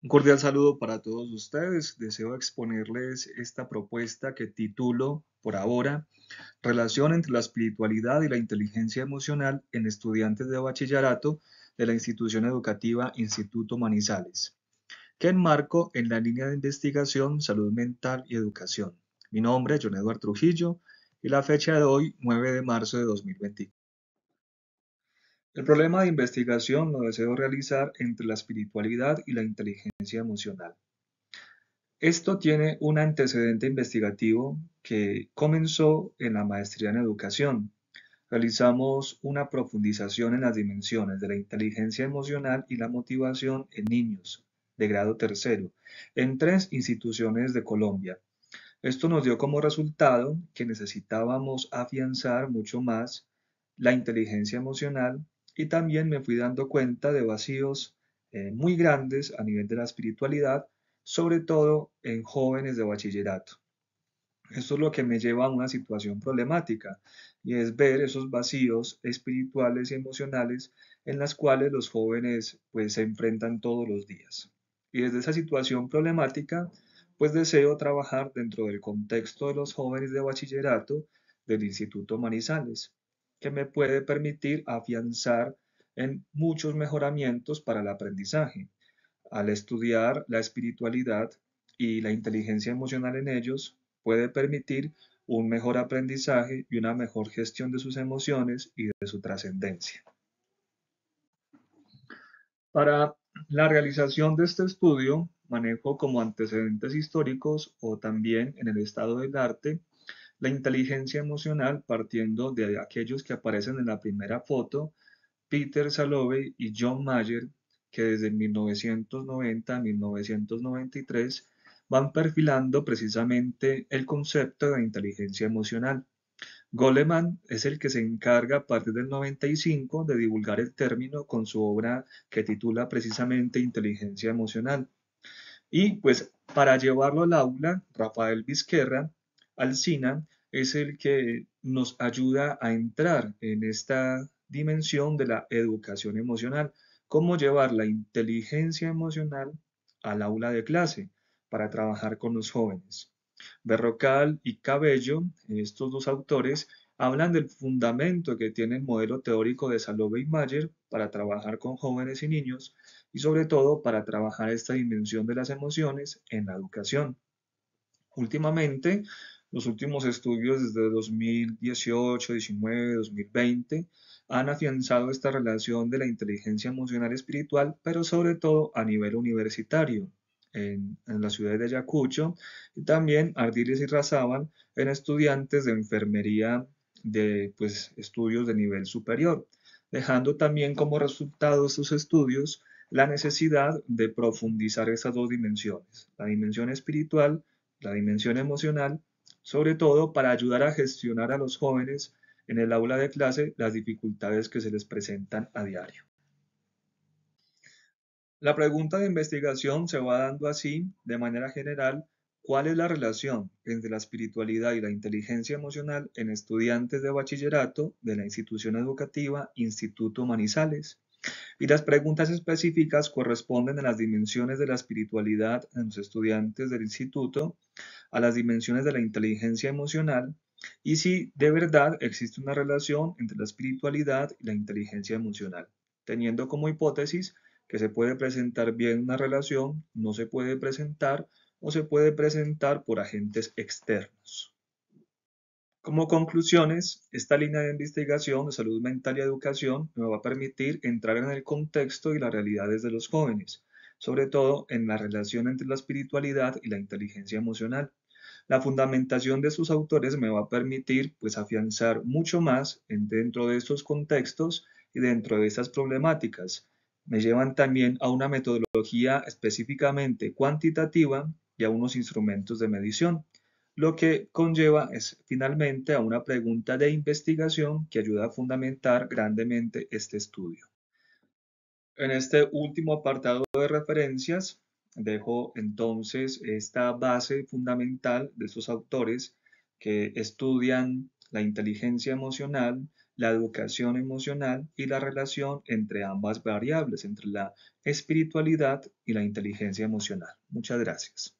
Un cordial saludo para todos ustedes. Deseo exponerles esta propuesta que titulo, por ahora, Relación entre la espiritualidad y la inteligencia emocional en estudiantes de bachillerato de la institución educativa Instituto Manizales, que enmarco en la línea de investigación Salud Mental y Educación. Mi nombre es John Eduardo Trujillo y la fecha de hoy, 9 de marzo de 2024. El problema de investigación lo deseo realizar entre la espiritualidad y la inteligencia emocional. Esto tiene un antecedente investigativo que comenzó en la maestría en educación. Realizamos una profundización en las dimensiones de la inteligencia emocional y la motivación en niños de grado tercero en tres instituciones de Colombia. Esto nos dio como resultado que necesitábamos afianzar mucho más la inteligencia emocional y también me fui dando cuenta de vacíos eh, muy grandes a nivel de la espiritualidad, sobre todo en jóvenes de bachillerato. Esto es lo que me lleva a una situación problemática y es ver esos vacíos espirituales y emocionales en las cuales los jóvenes pues se enfrentan todos los días. Y desde esa situación problemática pues deseo trabajar dentro del contexto de los jóvenes de bachillerato del Instituto Manizales que me puede permitir afianzar en muchos mejoramientos para el aprendizaje. Al estudiar la espiritualidad y la inteligencia emocional en ellos, puede permitir un mejor aprendizaje y una mejor gestión de sus emociones y de su trascendencia. Para la realización de este estudio, manejo como antecedentes históricos o también en el estado del arte la inteligencia emocional, partiendo de aquellos que aparecen en la primera foto, Peter Salovey y John Mayer, que desde 1990 a 1993 van perfilando precisamente el concepto de inteligencia emocional. Goleman es el que se encarga a partir del 95 de divulgar el término con su obra que titula precisamente Inteligencia Emocional. Y pues para llevarlo al aula, Rafael Vizquerra Alcina es el que nos ayuda a entrar en esta dimensión de la educación emocional, cómo llevar la inteligencia emocional al aula de clase para trabajar con los jóvenes. Berrocal y Cabello, estos dos autores, hablan del fundamento que tiene el modelo teórico de salovey y Mayer para trabajar con jóvenes y niños y sobre todo para trabajar esta dimensión de las emociones en la educación. Últimamente, los últimos estudios desde 2018, 2019, 2020 han afianzado esta relación de la inteligencia emocional espiritual, pero sobre todo a nivel universitario. En, la ciudad de Ayacucho y también Ardiles y Razaban en estudiantes de enfermería de pues, estudios de nivel superior, dejando también como resultado sus estudios la necesidad de profundizar esas dos dimensiones, la dimensión espiritual, la dimensión emocional sobre todo para ayudar a gestionar a los jóvenes en el aula de clase las dificultades que se les presentan a diario. La pregunta de investigación se va dando así, de manera general, cuál es la relación entre la espiritualidad y la inteligencia emocional en estudiantes de bachillerato de la institución educativa Instituto Manizales. Y las preguntas específicas corresponden a las dimensiones de la espiritualidad en los estudiantes del instituto, a las dimensiones de la inteligencia emocional y si de verdad existe una relación entre la espiritualidad y la inteligencia emocional, teniendo como hipótesis que se puede presentar bien una relación, no se puede presentar o se puede presentar por agentes externos. Como conclusiones, esta línea de investigación de salud mental y educación nos va a permitir entrar en el contexto y las realidades de los jóvenes, sobre todo en la relación entre la espiritualidad y la inteligencia emocional. La fundamentación de sus autores me va a permitir pues afianzar mucho más en, dentro de estos contextos y dentro de estas problemáticas. Me llevan también a una metodología específicamente cuantitativa y a unos instrumentos de medición, lo que conlleva es finalmente a una pregunta de investigación que ayuda a fundamentar grandemente este estudio. En este último apartado de referencias, dejo entonces esta base fundamental de estos autores que estudian la inteligencia emocional, la educación emocional y la relación entre ambas variables, entre la espiritualidad y la inteligencia emocional. Muchas gracias.